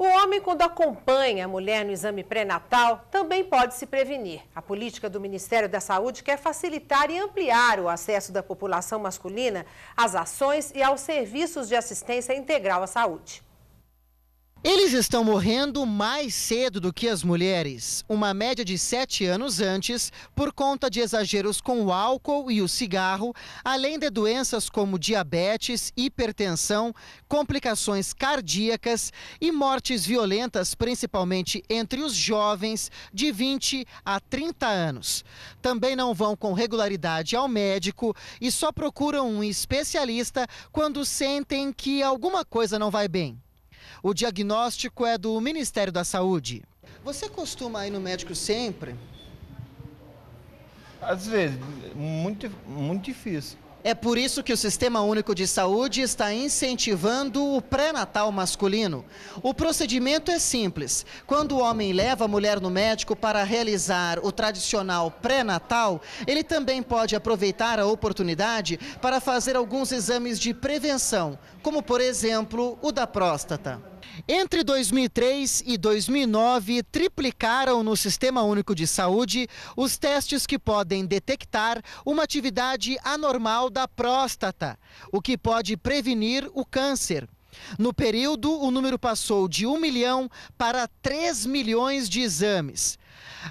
O homem, quando acompanha a mulher no exame pré-natal, também pode se prevenir. A política do Ministério da Saúde quer facilitar e ampliar o acesso da população masculina às ações e aos serviços de assistência integral à saúde. Eles estão morrendo mais cedo do que as mulheres, uma média de 7 anos antes, por conta de exageros com o álcool e o cigarro, além de doenças como diabetes, hipertensão, complicações cardíacas e mortes violentas, principalmente entre os jovens de 20 a 30 anos. Também não vão com regularidade ao médico e só procuram um especialista quando sentem que alguma coisa não vai bem. O diagnóstico é do Ministério da Saúde. Você costuma ir no médico sempre? Às vezes, muito, muito difícil. É por isso que o Sistema Único de Saúde está incentivando o pré-natal masculino. O procedimento é simples. Quando o homem leva a mulher no médico para realizar o tradicional pré-natal, ele também pode aproveitar a oportunidade para fazer alguns exames de prevenção, como por exemplo o da próstata. Entre 2003 e 2009, triplicaram no Sistema Único de Saúde os testes que podem detectar uma atividade anormal da próstata, o que pode prevenir o câncer. No período, o número passou de 1 milhão para 3 milhões de exames.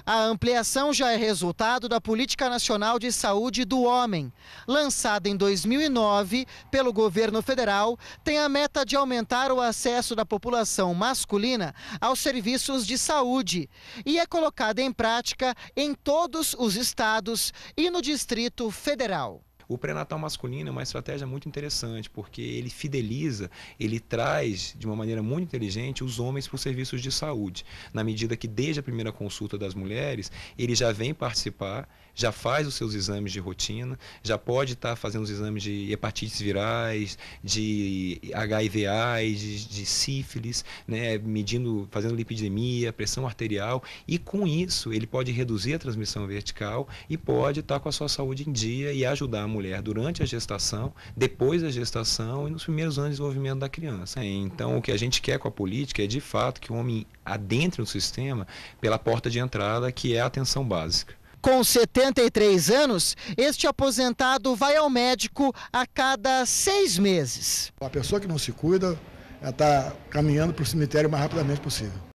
A ampliação já é resultado da Política Nacional de Saúde do Homem, lançada em 2009 pelo governo federal, tem a meta de aumentar o acesso da população masculina aos serviços de saúde e é colocada em prática em todos os estados e no Distrito Federal. O pré-natal masculino é uma estratégia muito interessante, porque ele fideliza, ele traz de uma maneira muito inteligente os homens para os serviços de saúde, na medida que desde a primeira consulta das mulheres, ele já vem participar, já faz os seus exames de rotina, já pode estar tá fazendo os exames de hepatites virais, de HIV AIDS, de sífilis, né, medindo, fazendo lipidemia, pressão arterial, e com isso ele pode reduzir a transmissão vertical e pode estar tá com a sua saúde em dia e ajudar a mulher mulher durante a gestação, depois da gestação e nos primeiros anos de desenvolvimento da criança. Então, o que a gente quer com a política é, de fato, que o homem adentre no sistema pela porta de entrada, que é a atenção básica. Com 73 anos, este aposentado vai ao médico a cada seis meses. A pessoa que não se cuida está caminhando para o cemitério o mais rapidamente possível.